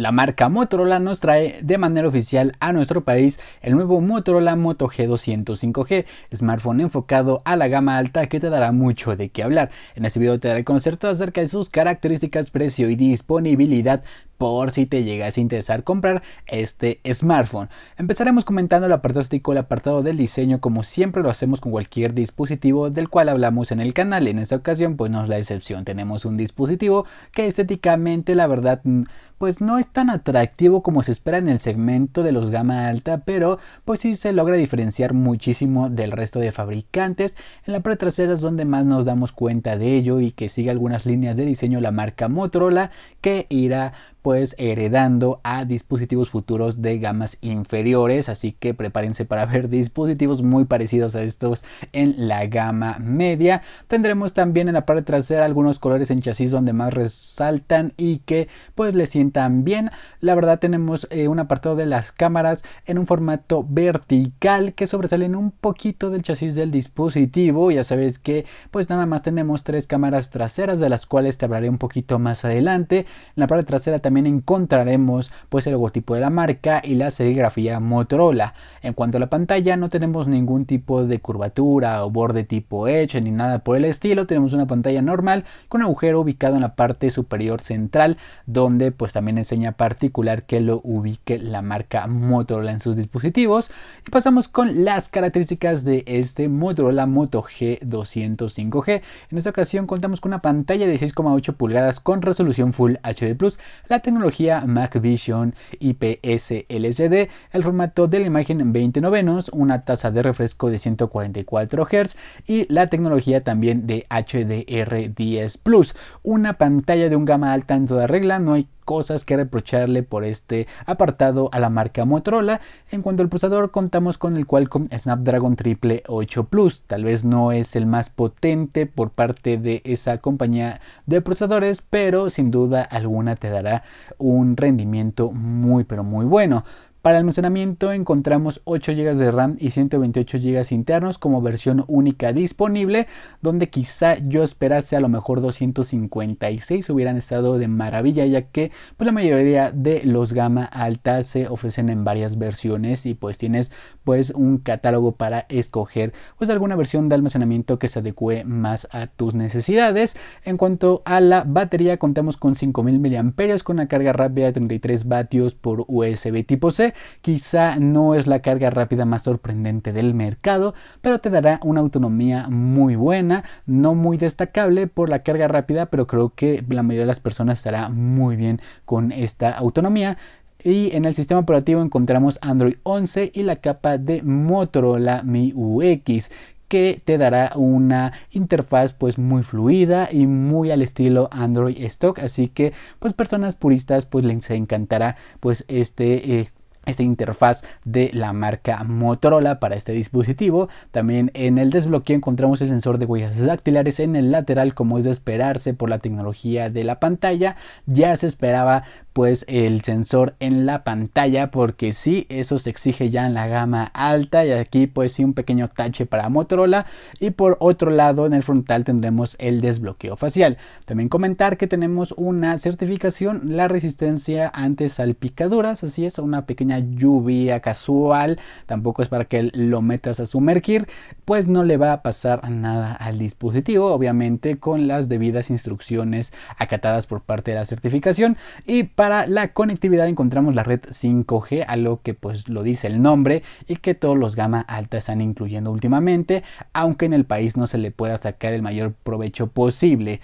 la marca Motorola nos trae de manera oficial a nuestro país el nuevo Motorola Moto g 205 g smartphone enfocado a la gama alta que te dará mucho de qué hablar. En este video te daré conocer todo acerca de sus características, precio y disponibilidad por si te llegas a interesar comprar este smartphone. Empezaremos comentando el apartado estético, el apartado del diseño, como siempre lo hacemos con cualquier dispositivo del cual hablamos en el canal. En esta ocasión, pues no es la excepción. Tenemos un dispositivo que estéticamente, la verdad, mm, pues no es tan atractivo como se espera en el segmento de los gama alta, pero pues sí se logra diferenciar muchísimo del resto de fabricantes. En la parte trasera es donde más nos damos cuenta de ello y que sigue algunas líneas de diseño la marca Motorola que irá pues, es pues, heredando a dispositivos futuros de gamas inferiores, así que prepárense para ver dispositivos muy parecidos a estos en la gama media. Tendremos también en la parte trasera algunos colores en chasis donde más resaltan y que pues le sientan bien. La verdad tenemos eh, un apartado de las cámaras en un formato vertical que sobresalen un poquito del chasis del dispositivo. Ya sabes que pues nada más tenemos tres cámaras traseras de las cuales te hablaré un poquito más adelante. En la parte trasera también encontraremos pues el logotipo de la marca y la serigrafía Motorola. En cuanto a la pantalla no tenemos ningún tipo de curvatura o borde tipo Edge ni nada por el estilo, tenemos una pantalla normal con agujero ubicado en la parte superior central donde pues también enseña particular que lo ubique la marca Motorola en sus dispositivos. Y pasamos con las características de este Motorola Moto g 205 g En esta ocasión contamos con una pantalla de 6,8 pulgadas con resolución Full HD+, la tecnología Mac Vision IPS LCD, el formato de la imagen 20 novenos, una tasa de refresco de 144 Hz y la tecnología también de HDR10 Plus. Una pantalla de un gama alta en toda regla, no hay cosas que reprocharle por este apartado a la marca Motorola. En cuanto al procesador, contamos con el Qualcomm Snapdragon 8 Plus. Tal vez no es el más potente por parte de esa compañía de procesadores, pero sin duda alguna te dará un rendimiento muy pero muy bueno. Para almacenamiento encontramos 8 GB de RAM y 128 GB internos como versión única disponible, donde quizá yo esperase a lo mejor 256 hubieran estado de maravilla, ya que pues la mayoría de los gama alta se ofrecen en varias versiones y pues tienes pues un catálogo para escoger pues alguna versión de almacenamiento que se adecue más a tus necesidades. En cuanto a la batería contamos con 5000 mAh con una carga rápida de 33 vatios por USB tipo C quizá no es la carga rápida más sorprendente del mercado, pero te dará una autonomía muy buena, no muy destacable por la carga rápida, pero creo que la mayoría de las personas estará muy bien con esta autonomía. Y en el sistema operativo encontramos Android 11 y la capa de Motorola Mi UX que te dará una interfaz pues muy fluida y muy al estilo Android Stock así que pues personas puristas pues les encantará pues este eh, esta interfaz de la marca Motorola para este dispositivo. También en el desbloqueo encontramos el sensor de huellas dactilares en el lateral como es de esperarse por la tecnología de la pantalla. Ya se esperaba pues el sensor en la pantalla porque sí, eso se exige ya en la gama alta y aquí pues sí un pequeño tache para Motorola y por otro lado en el frontal tendremos el desbloqueo facial. También comentar que tenemos una certificación la resistencia ante salpicaduras, así es, una pequeña lluvia casual, tampoco es para que lo metas a sumergir, pues no le va a pasar nada al dispositivo, obviamente con las debidas instrucciones acatadas por parte de la certificación y para la conectividad encontramos la red 5G, a lo que pues lo dice el nombre y que todos los gama alta están incluyendo últimamente, aunque en el país no se le pueda sacar el mayor provecho posible.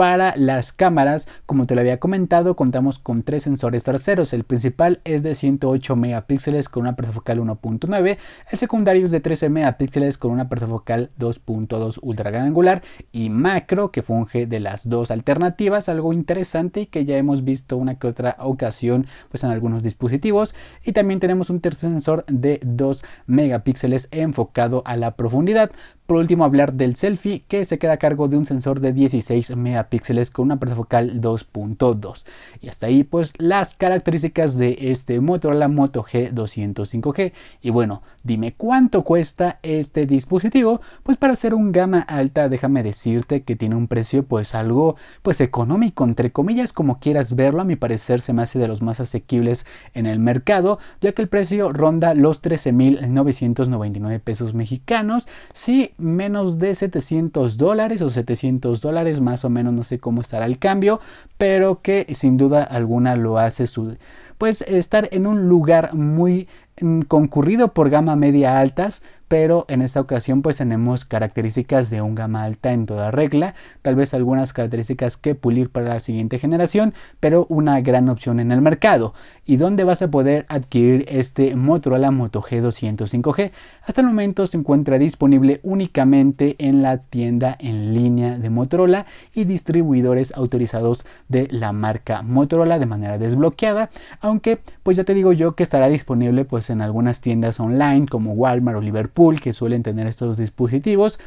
Para las cámaras, como te lo había comentado, contamos con tres sensores terceros. El principal es de 108 megapíxeles con una focal 1.9, el secundario es de 13 megapíxeles con una focal 2.2 ultra gran angular y macro que funge de las dos alternativas, algo interesante y que ya hemos visto una que otra ocasión pues en algunos dispositivos y también tenemos un tercer sensor de 2 megapíxeles enfocado a la profundidad. Por último hablar del selfie que se queda a cargo de un sensor de 16 megapíxeles píxeles con una focal 2.2. Y hasta ahí pues las características de este motor la Moto G 205G. Y bueno, dime cuánto cuesta este dispositivo. Pues para hacer un gama alta déjame decirte que tiene un precio pues algo pues económico entre comillas como quieras verlo. A mi parecer se me hace de los más asequibles en el mercado ya que el precio ronda los 13.999 pesos mexicanos. Si menos de 700 dólares o 700 dólares más o menos no sé cómo estará el cambio, pero que sin duda alguna lo hace su, pues estar en un lugar muy mm, concurrido por gama media altas, pero en esta ocasión pues tenemos características de un gama alta en toda regla, tal vez algunas características que pulir para la siguiente generación, pero una gran opción en el mercado. ¿Y dónde vas a poder adquirir este Motorola Moto G205G? Hasta el momento se encuentra disponible únicamente en la tienda en línea de Motorola y distribuidores autorizados de la marca Motorola de manera desbloqueada, aunque pues ya te digo yo que estará disponible pues en algunas tiendas online como Walmart o Liverpool que suelen tener estos dispositivos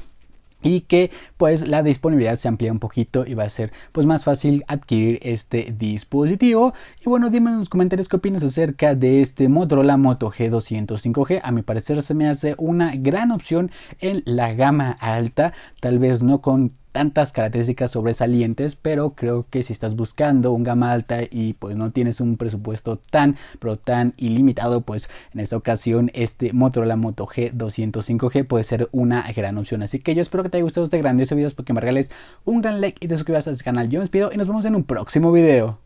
y que pues la disponibilidad se amplía un poquito y va a ser pues más fácil adquirir este dispositivo y bueno dime en los comentarios qué opinas acerca de este Motorola Moto G205G a mi parecer se me hace una gran opción en la gama alta tal vez no con tantas características sobresalientes, pero creo que si estás buscando un gama alta y pues no tienes un presupuesto tan, pero tan ilimitado, pues en esta ocasión este Motorola Moto G205G puede ser una gran opción. Así que yo espero que te haya gustado este grandioso video, porque me regales un gran like y te suscribas a este canal. Yo me despido y nos vemos en un próximo video.